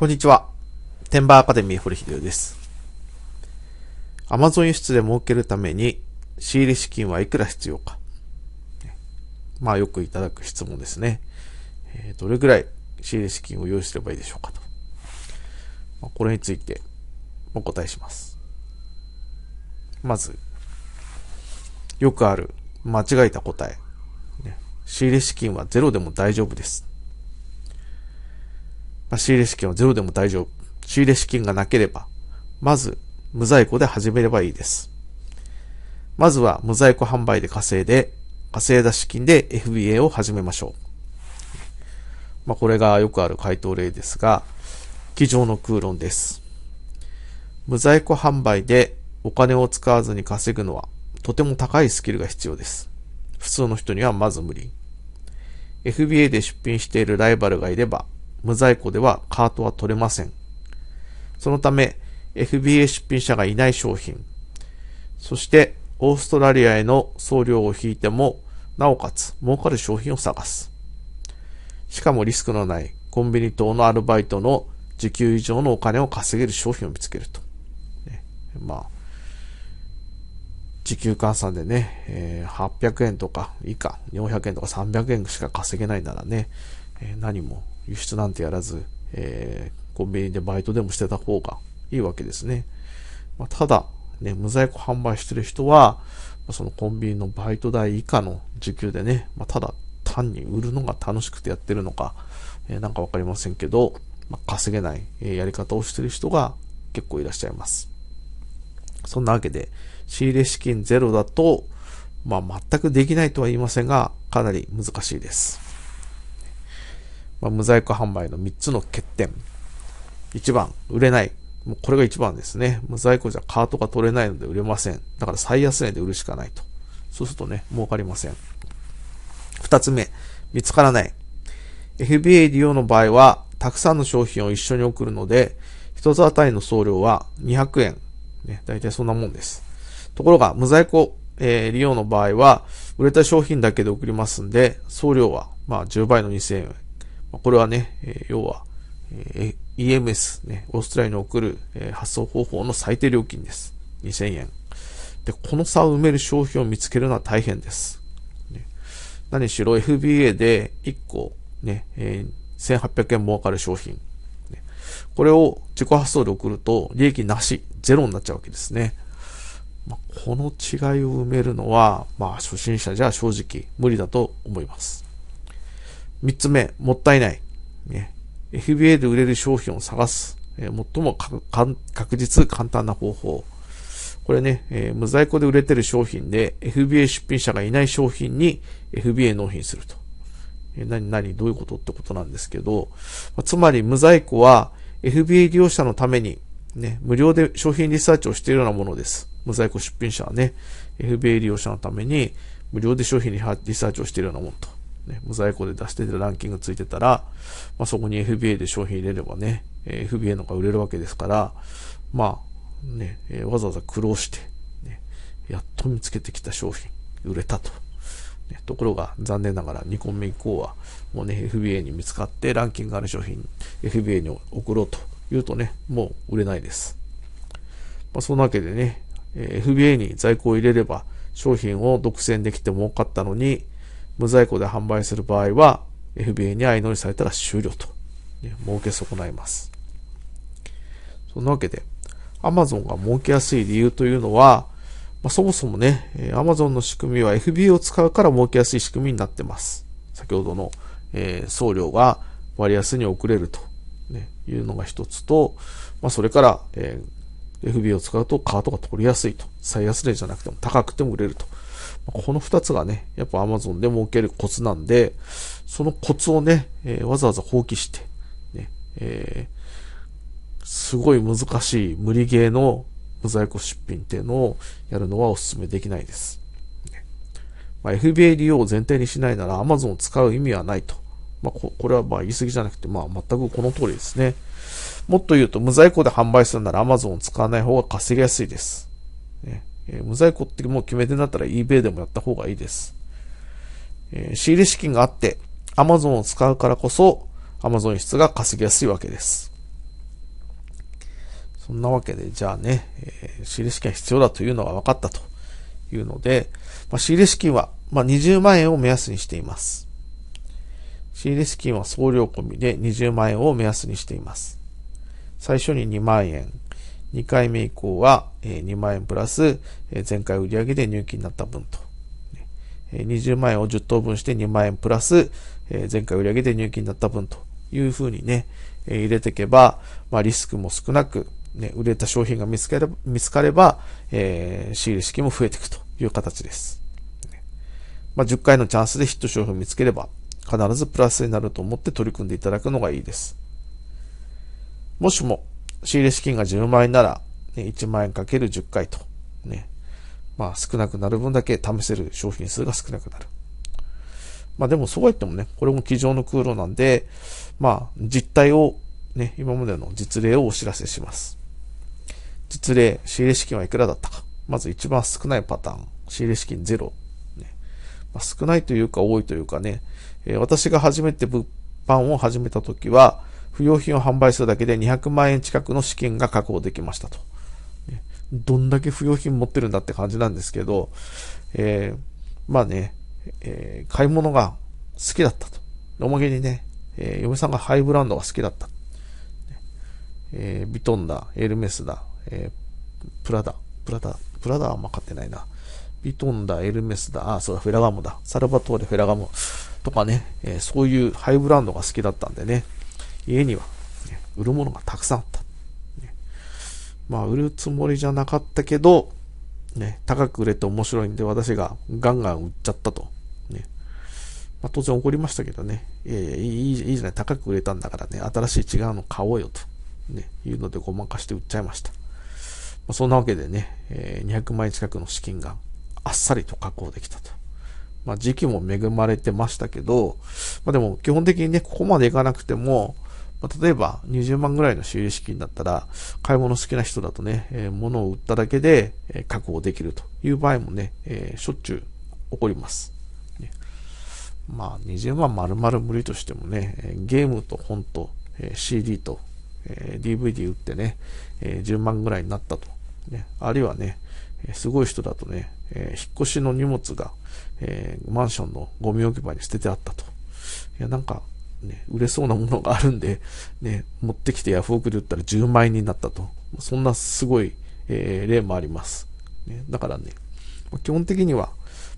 こんにちは。テンバーアカデミー堀秀夫です。Amazon 輸出で儲けるために仕入れ資金はいくら必要か。まあよくいただく質問ですね。どれぐらい仕入れ資金を用意すればいいでしょうかと。これについてお答えします。まず、よくある間違えた答え。仕入れ資金はゼロでも大丈夫です。まあ、仕入れ資金はゼロでも大丈夫。仕入れ資金がなければ、まず無在庫で始めればいいです。まずは無在庫販売で稼いで、稼いだ資金で FBA を始めましょう。まあ、これがよくある回答例ですが、机上の空論です。無在庫販売でお金を使わずに稼ぐのは、とても高いスキルが必要です。普通の人にはまず無理。FBA で出品しているライバルがいれば、無在庫ではカートは取れません。そのため、FBA 出品者がいない商品、そしてオーストラリアへの送料を引いても、なおかつ儲かる商品を探す。しかもリスクのないコンビニ等のアルバイトの時給以上のお金を稼げる商品を見つけると。ね、まあ、時給換算でね、えー、800円とか以下、400円とか300円しか稼げないならね、えー、何も輸出なんてやらず、えー、コンビニでバイトでもしてた方がいいわけですね。まあ、ただ、ね、無在庫販売してる人は、そのコンビニのバイト代以下の時給でね、まあ、ただ単に売るのが楽しくてやってるのか、えー、なんかわかりませんけど、まあ、稼げない、えー、やり方をしてる人が結構いらっしゃいます。そんなわけで、仕入れ資金ゼロだと、まあ、全くできないとは言いませんが、かなり難しいです。まあ、無在庫販売の3つの欠点。1番、売れない。もうこれが1番ですね。無在庫じゃカートが取れないので売れません。だから最安値で売るしかないと。そうするとね、儲かりません。2つ目、見つからない。FBA 利用の場合は、たくさんの商品を一緒に送るので、1つ当たりの送料は200円。ね、大体そんなもんです。ところが、無在庫、えー、利用の場合は、売れた商品だけで送りますんで、送料は、まあ、10倍の2000円。これはね、え要は、え EMS、ね、オーストラリアに送る、え発送方法の最低料金です。2000円。で、この差を埋める商品を見つけるのは大変です。ね、何しろ FBA で1個、ね、えー、1800円儲かる商品、ね。これを自己発送で送ると利益なし、ゼロになっちゃうわけですね。まあ、この違いを埋めるのは、まあ、初心者じゃ正直無理だと思います。三つ目、もったいない。FBA で売れる商品を探す。え最も確実、簡単な方法。これね、えー、無在庫で売れてる商品で、FBA 出品者がいない商品に FBA 納品すると。えー、何、何、どういうことってことなんですけど、つまり無在庫は FBA 利用者のために、ね、無料で商品リサーチをしているようなものです。無在庫出品者はね、FBA 利用者のために無料で商品リサーチをしているようなものと。ね、無在庫で出してるランキングついてたら、まあ、そこに FBA で商品入れればね、え FBA のが売れるわけですから、まあ、ね、えわざわざ苦労して、ね、やっと見つけてきた商品、売れたと。ね、ところが、残念ながら2個目以降は、もうね、FBA に見つかってランキングある商品、FBA に送ろうと言うとね、もう売れないです。まあ、そんなわけでね、え FBA に在庫を入れれば、商品を独占できて儲かったのに、無在庫で販売する場合は、FBA に相乗りされたら終了と、ね、儲け損ないます。そんなわけで、Amazon が儲けやすい理由というのは、まあ、そもそもね、Amazon の仕組みは FBA を使うから儲けやすい仕組みになってます。先ほどの、えー、送料が割安に遅れると、ね、いうのが一つと、まあ、それから、えー、FBA を使うとカートが取りやすいと。最安値じゃなくても高くても売れると。この2つがね、やっぱ Amazon で儲けるコツなんで、そのコツをね、えー、わざわざ放棄して、ね、えー、すごい難しい無理ゲーの無在庫出品っていうのをやるのはお勧めできないです。まあ、FBA 利用を前提にしないなら Amazon を使う意味はないと。まあ、ここれはまあ言い過ぎじゃなくて、まあ、全くこの通りですね。もっと言うと、無在庫で販売するなら Amazon を使わない方が稼ぎやすいです。ね、えー、無在庫ってもう決め手になったら eBay でもやった方がいいです。えー、仕入れ資金があって、Amazon を使うからこそ、Amazon 質が稼ぎやすいわけです。そんなわけで、じゃあね、えー、仕入れ資金が必要だというのが分かったというので、まあ、仕入れ資金は、まあ、20万円を目安にしています。仕入れ資金は送料込みで20万円を目安にしています。最初に2万円、2回目以降は2万円プラス前回売上で入金になった分と。20万円を10等分して2万円プラス前回売上で入金になった分というふうにね、入れていけば、まあ、リスクも少なく、ね、売れた商品が見つかれば、見つかれば、えー、仕入れ式も増えていくという形です。まあ、10回のチャンスでヒット商品を見つければ、必ずプラスになると思って取り組んでいただくのがいいです。もしも仕入れ資金が10万円なら、ね、1万円かける10回と、ね。まあ少なくなる分だけ試せる商品数が少なくなる。まあでもそうは言ってもね、これも机上の空路なんで、まあ実態を、ね、今までの実例をお知らせします。実例、仕入れ資金はいくらだったか。まず一番少ないパターン、仕入れ資金ゼロ。ねまあ、少ないというか多いというかね、えー、私が初めて物販を始めた時は、不用品を販売するだけで200万円近くの資金が確保できましたと。どんだけ不用品持ってるんだって感じなんですけど、えー、まあね、えー、買い物が好きだったと。おまけにね、えー、嫁さんがハイブランドが好きだった。えー、ビトンだ、エルメスだ、えー、プラダ、プラダ、プラダはあんま買ってないな。ビトンだ、エルメスだ、あ、そうだ、フェラガモだ、サルバトーレ、フェラガモとかね、えー、そういうハイブランドが好きだったんでね、家には、ね、売るものがたくさんあった。ね、まあ、売るつもりじゃなかったけど、ね、高く売れて面白いんで私がガンガン売っちゃったと。ねまあ、当然怒りましたけどね、いやいや、いいいいじゃない、高く売れたんだからね、新しい違うの買おうよと、ね、いうのでごまかして売っちゃいました。まあ、そんなわけでね、えー、200万円近くの資金があっさりと確保できたと。まあ、時期も恵まれてましたけど、まあ、でも基本的にね、ここまでいかなくても、まあ、例えば20万ぐらいの収入資金だったら、買い物好きな人だとね、えー、物を売っただけで、えー、確保できるという場合もね、えー、しょっちゅう起こります。ね、まあ、20万丸々無理としてもね、ゲームと本と、えー、CD と、えー、DVD 売ってね、えー、10万ぐらいになったと。ね、あるいはね、すごい人だとね、えー、引っ越しの荷物が、えー、マンションのゴミ置き場に捨ててあったと。いや、なんか、ね、売れそうなものがあるんで、ね、持ってきてヤフオクで売ったら10万円になったと。そんなすごい、えー、例もあります。ね、だからね、基本的には、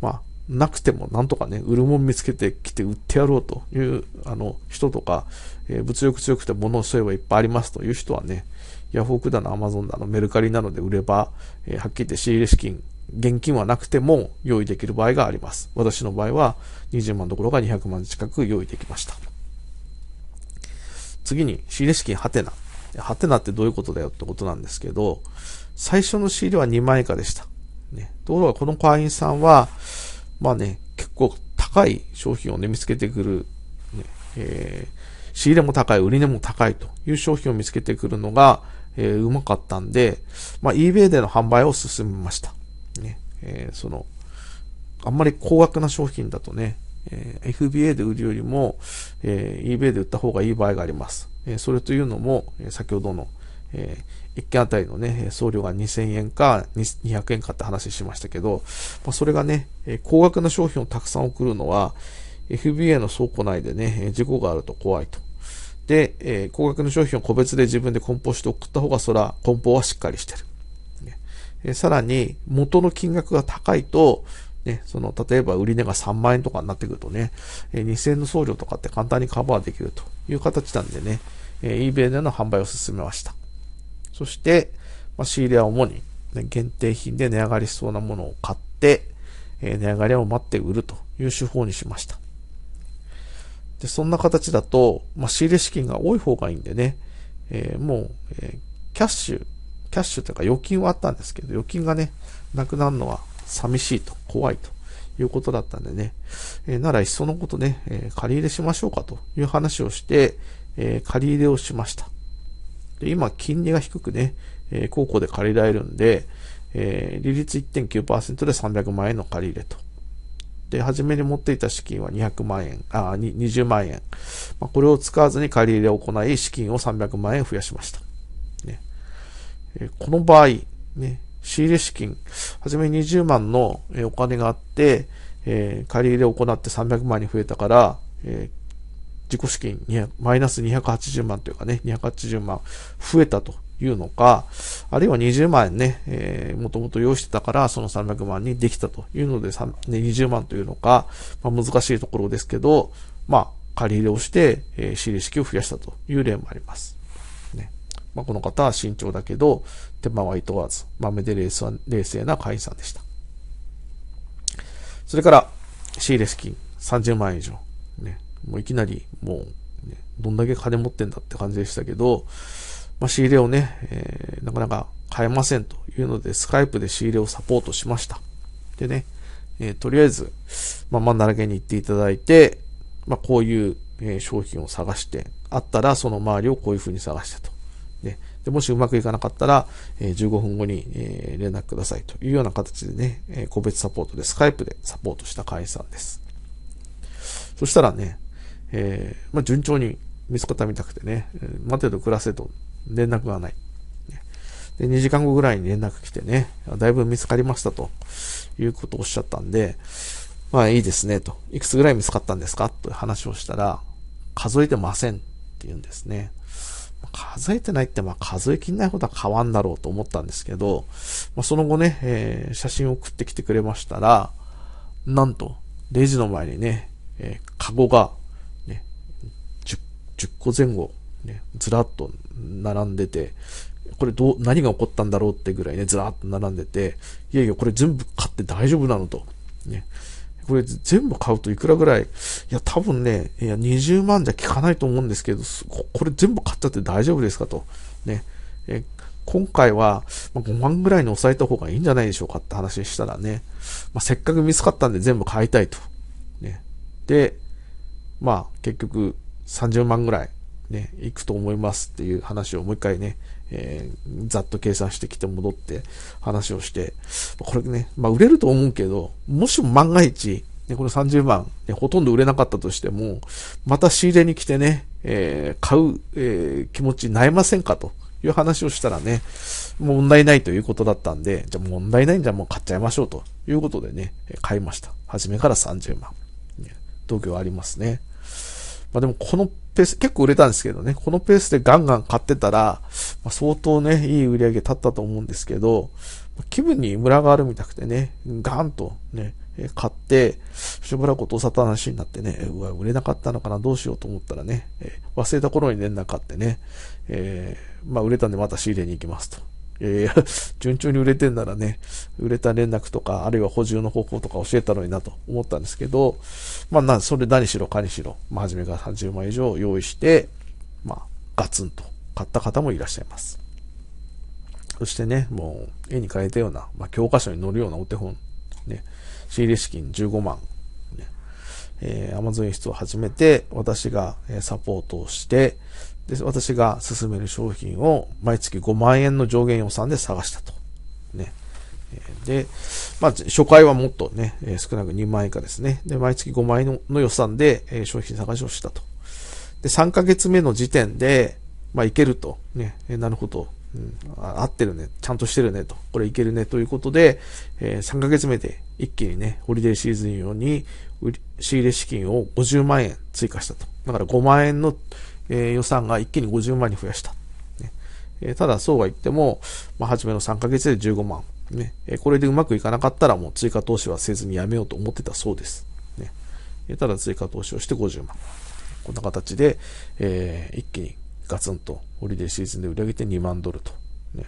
まあ、なくてもなんとかね、売るもん見つけてきて売ってやろうという、あの、人とか、えー、物欲強くて物をそえばいっぱいありますという人はね、ヤフオクだの、アマゾンだの、メルカリなので売れば、えー、はっきり言って仕入れ資金、現金はなくても用意できる場合があります。私の場合は20万どころか200万近く用意できました。次に仕入れ資金ハテナ。ハテナってどういうことだよってことなんですけど、最初の仕入れは2万以下でした。ね、ところがこの会員さんは、まあね、結構高い商品をね、見つけてくる、ねえー、仕入れも高い、売り値も高いという商品を見つけてくるのが、えー、うまかったんで、まあ、eBay での販売を進めました。ね、えー、その、あんまり高額な商品だとね、えー、FBA で売るよりも、えー、eBay で売った方がいい場合があります。えー、それというのも、え先ほどの、えー、1件あたりのね、送料が2000円か200円かって話しましたけど、まあ、それがね、え高額な商品をたくさん送るのは、FBA の倉庫内でね、事故があると怖いと。で、え高額の商品を個別で自分で梱包して送った方が、そら、梱包はしっかりしてる。えさらに、元の金額が高いと、ね、その、例えば売値が3万円とかになってくるとね、え2000円の送料とかって簡単にカバーできるという形なんでね、え eBay での販売を進めました。そして、まあ、仕入れは主に、ね、限定品で値上がりしそうなものを買って、え値上がりを待って売るという手法にしました。で、そんな形だと、まあ、仕入れ資金が多い方がいいんでね、えー、もう、えー、キャッシュ、キャッシュというか預金はあったんですけど、預金がね、なくなるのは寂しいと、怖いということだったんでね、えー、ならいっそのことね、えー、借り入れしましょうかという話をして、えー、借り入れをしました。で今、金利が低くね、え高校で借りられるんで、え利率1.9%で300万円の借り入れと。で、初めに持っていた資金は200万円、あ、20万円。まあ、これを使わずに借り入れを行い、資金を300万円増やしました。ね、えこの場合、ね、仕入資金、はじめ20万のお金があって、えー、借り入れを行って300万に増えたから、えー、自己資金マイナス280万というかね、280万増えたというのか、あるいは20万円ね、えー、もともと用意してたから、その300万にできたというので、ね、20万というのか、まあ、難しいところですけど、まあ、借り入れをして、えー、仕入れ式を増やしたという例もあります。ね。まあ、この方は慎重だけど、手間はい問わず、豆で冷静な会員さんでした。それから、仕入れ資金30万円以上。ね、もういきなり、もう、ね、どんだけ金持ってんだって感じでしたけど、まあ、仕入れをね、えー、なかなか買えませんというので、スカイプで仕入れをサポートしました。でね、えー、とりあえず、まあ、真ん中に行っていただいて、まあ、こういう、えー、商品を探して、あったらその周りをこういう風に探してと。ね、でもしうまくいかなかったら、え15分後に、え連絡くださいというような形でね、え個別サポートで、スカイプでサポートした会社です。そしたらね、えー、まあ、順調に見つかったみたくてね、待てど暮らせと連絡がない。で、2時間後ぐらいに連絡来てね、だいぶ見つかりましたということをおっしゃったんで、まあいいですねと。いくつぐらい見つかったんですかという話をしたら、数えてませんって言うんですね。数えてないって、まあ、数えきんないことは変わんだろうと思ったんですけど、まあ、その後ね、えー、写真を送ってきてくれましたら、なんと、レジの前にね、えー、カゴが、ね、10, 10個前後、ね、ずらっと並んでて、これどう、何が起こったんだろうってぐらいね、ずらっと並んでて、いやいや、これ全部買って大丈夫なのと、ね、これ全部買うといくらぐらいいや、多分ね、いや、20万じゃ効かないと思うんですけど、これ全部買っちゃって大丈夫ですかと。ね。え今回は5万ぐらいに抑えた方がいいんじゃないでしょうかって話したらね、まあ、せっかく見つかったんで全部買いたいと。ね。で、まあ結局30万ぐらいね、行くと思いますっていう話をもう一回ね、えー、ざっと計算してきて戻って話をして、これね、まあ売れると思うけど、もしも万が一、ね、この30万、ね、ほとんど売れなかったとしても、また仕入れに来てね、えー、買う、えー、気持ち悩ませんかという話をしたらね、問題ないということだったんで、じゃあ問題ないんじゃもう買っちゃいましょうということでね、買いました。初めから30万。東京ありますね。まあでもこのペース、結構売れたんですけどね、このペースでガンガン買ってたら、まあ、相当ね、いい売り上げ立ったと思うんですけど、気分にムラがあるみたくてね、ガンとね、買って、しばらくおさたなしになってね、うわ、売れなかったのかな、どうしようと思ったらね、忘れた頃に連絡あってね、えー、まあ、売れたんでまた仕入れに行きますと。えや 順調に売れてんならね、売れた連絡とか、あるいは補充の方法とか教えたのになと思ったんですけど、まあな、それ何しろかにしろ、まあ初めから30万以上用意して、まあ、ガツンと買った方もいらっしゃいます。そしてね、もう絵に変えたような、まあ、教科書に載るようなお手本、ね、仕入れ資金15万、ね、えー、Amazon 輸出を始めて、私がサポートをして、で、私が勧める商品を毎月5万円の上限予算で探したと。ね。で、まあ、初回はもっとね、少なく2万円以下ですね。で、毎月5万円の予算で商品探しをしたと。で、3ヶ月目の時点で、まあ、いけると。ね、なるほど。うん、合ってるね。ちゃんとしてるね。と。これいけるね。ということで、えー、3ヶ月目で一気にね、ホリデーシーズン用に仕入れ資金を50万円追加したと。だから5万円のえー、予算が一気に50万に増やした。ねえー、ただ、そうは言っても、まあ、初めの3ヶ月で15万。ね、えこれでうまくいかなかったらもう追加投資はせずにやめようと思ってたそうです。ね、えただ、追加投資をして50万。こんな形で、えー、一気にガツンとホリデーシーズンで売り上げて2万ドルと。ね、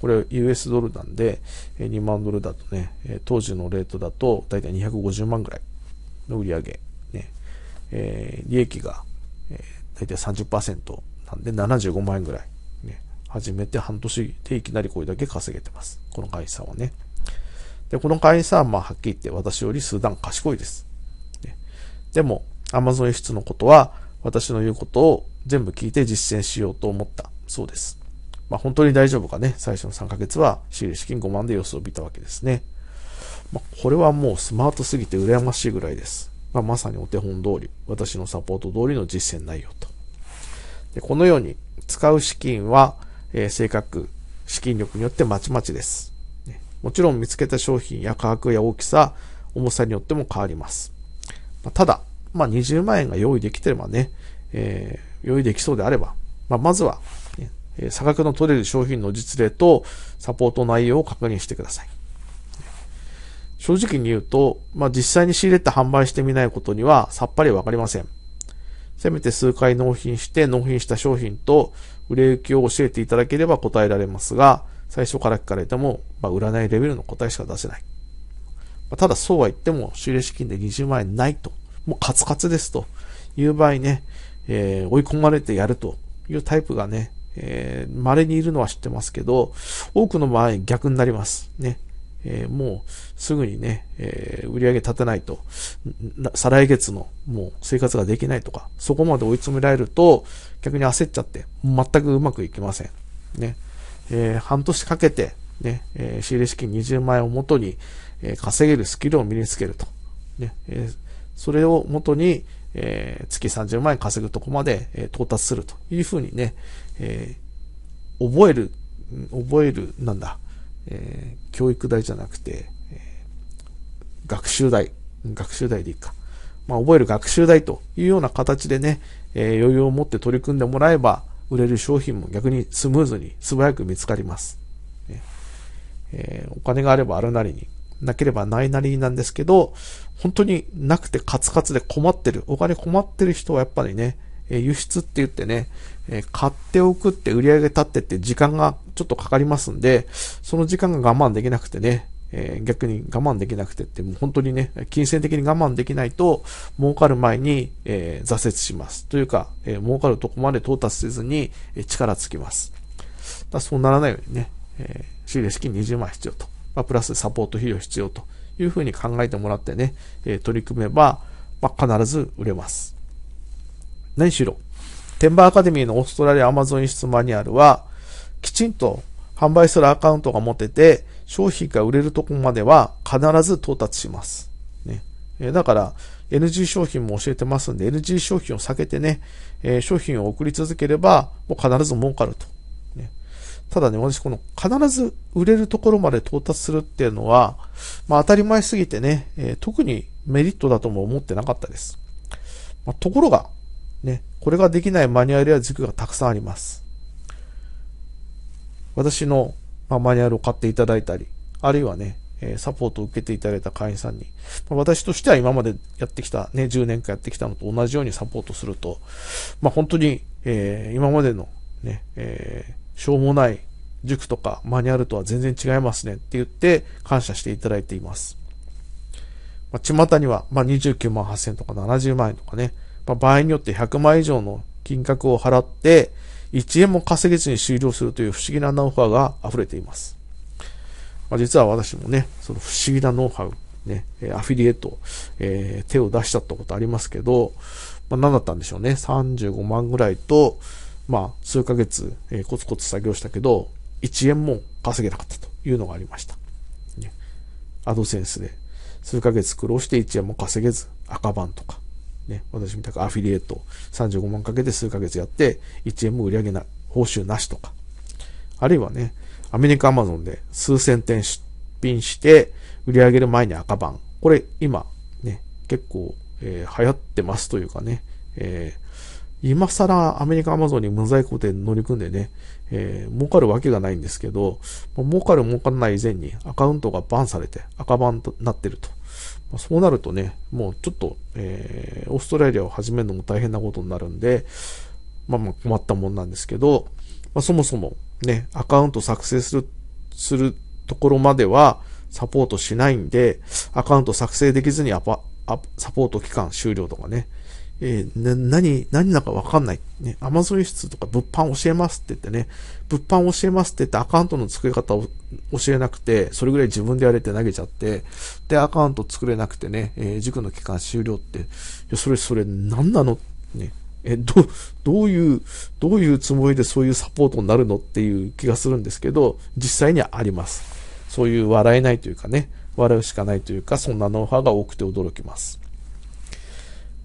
これ US ドルなんで、2万ドルだとね、当時のレートだと大体250万ぐらいの売り上げ、ね、えー、利益が大体30%なんで75万円ぐらい。ね。始めて半年でいきなりこれだけ稼げてます。この会社はね。で、この会社はまあはっきり言って私より数段賢いです。ね、でも、Amazon 輸出のことは私の言うことを全部聞いて実践しようと思ったそうです。まあ本当に大丈夫かね。最初の3ヶ月は仕入れ資金5万で様子を見たわけですね。まあ、これはもうスマートすぎて羨ましいぐらいです。まあ、まさにお手本通り、私のサポート通りの実践内容でこのように使う資金は、えー、性格、資金力によってまちまちです。もちろん見つけた商品や価格や大きさ、重さによっても変わります。まあ、ただ、まあ、20万円が用意できてればね、えー、用意できそうであれば、まあ、まずは、ね、差額の取れる商品の実例とサポート内容を確認してください。正直に言うと、まあ、実際に仕入れて販売してみないことにはさっぱりわかりません。せめて数回納品して納品した商品と売れ行きを教えていただければ答えられますが、最初から聞かれても、まあ、占いレベルの答えしか出せない。まあ、ただそうは言っても、仕入れ資金で20万円ないと、もうカツカツですという場合ね、えー、追い込まれてやるというタイプがね、えー、稀にいるのは知ってますけど、多くの場合逆になります。ね。えー、もうすぐにね、えー、売り上げ立てないと、再来月のもう生活ができないとか、そこまで追い詰められると、逆に焦っちゃって、全くうまくいきません。ね。えー、半年かけて、ね、え仕入れ資金20万円をもとに、え稼げるスキルを身につけると。ね、えそれをもとに、え月30万円稼ぐとこまで、え到達するというふうにね、え覚える、覚える、なんだ、えー、教育代じゃなくて、えー、学習代、学習代でいいか。まあ、覚える学習代というような形でね、えー、余裕を持って取り組んでもらえば、売れる商品も逆にスムーズに素早く見つかります。えー、お金があればあるなりに、なければないなりなんですけど、本当になくてカツカツで困ってる、お金困ってる人はやっぱりね、え輸出って言ってね、え買っておくって売り上げ立ってって時間がちょっとかかりますんで、その時間が我慢できなくてね、え逆に我慢できなくてって、もう本当にね、金銭的に我慢できないと、儲かる前に、え挫折します。というか、え儲かるとこまで到達せずに、え力つきます。だそうならないようにね、え仕入れ資金20万必要と。まあ、プラスサポート費用必要というふうに考えてもらってね、え取り組めば、まあ、必ず売れます。何しろ、テンバーアカデミーのオーストラリアアマゾン輸出マニュアルは、きちんと販売するアカウントが持てて、商品が売れるとこまでは必ず到達します。ね。えだから、NG 商品も教えてますんで、NG 商品を避けてね、え商品を送り続ければ、もう必ず儲かると。ね、ただね、私この必ず売れるところまで到達するっていうのは、まあ当たり前すぎてね、え特にメリットだとも思ってなかったです。まあ、ところが、ね、これができないマニュアルや軸がたくさんあります。私の、まマニュアルを買っていただいたり、あるいはね、えサポートを受けていただいた会員さんに、ま私としては今までやってきた、ね、10年間やってきたのと同じようにサポートすると、まあ、本当に、えー、今までのね、えー、しょうもない塾とかマニュアルとは全然違いますねって言って感謝していただいています。まあ、巷には、まあ、29万8000とか70万円とかね、まあ、場合によって100万以上の金額を払って、1円も稼げずに終了するという不思議なノウハウが溢れています。まあ、実は私もね、その不思議なノウハウ、ね、アフィリエイト、えー、手を出しちゃったことありますけど、まあ、何だったんでしょうね。35万ぐらいと、まあ、数ヶ月、えー、コツコツ作業したけど、1円も稼げなかったというのがありました。ね、アドセンスで、数ヶ月苦労して1円も稼げず、赤番とか、ね、私みたくアフィリエイト35万かけて数ヶ月やって、1円も売り上げな、報酬なしとか。あるいはね、アメリカアマゾンで数千点出品して、売り上げる前に赤番。これ今、ね、結構、えー、流行ってますというかね、えー、今更アメリカアマゾンに無在庫で乗り組んでね、えー、儲かるわけがないんですけど、儲かる儲からない以前にアカウントがバンされて赤バンとなってると。まあ、そうなるとね、もうちょっと、えー、オーストラリアを始めるのも大変なことになるんで、まあまあ困ったもんなんですけど、まあ、そもそもね、アカウント作成する、するところまではサポートしないんで、アカウント作成できずにアパ、サポート期間終了とかね、えー、な、何、何だかわかんない。ね、Amazon 輸出とか物販教えますって言ってね、物販教えますって言ってアカウントの作り方を教えなくて、それぐらい自分でやれて投げちゃって、で、アカウント作れなくてね、えー、塾の期間終了って、いや、それ、それ何なのね、え、ど、どういう、どういうつもりでそういうサポートになるのっていう気がするんですけど、実際にはあります。そういう笑えないというかね、笑うしかないというか、そんなノウハウが多くて驚きます。